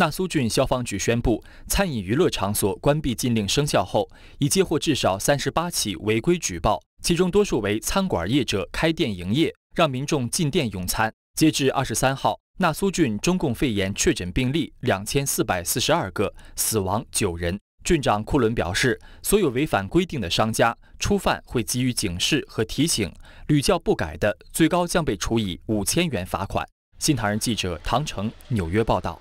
纳苏郡消防局宣布，餐饮娱乐场所关闭禁令生效后，已接获至少三十八起违规举报，其中多数为餐馆业者开店营业，让民众进店用餐。截至二十三号，纳苏郡中共肺炎确诊病例两千四百四十二个，死亡九人。郡长库伦表示，所有违反规定的商家，初犯会给予警示和提醒，屡教不改的，最高将被处以五千元罚款。新唐人记者唐成纽约报道。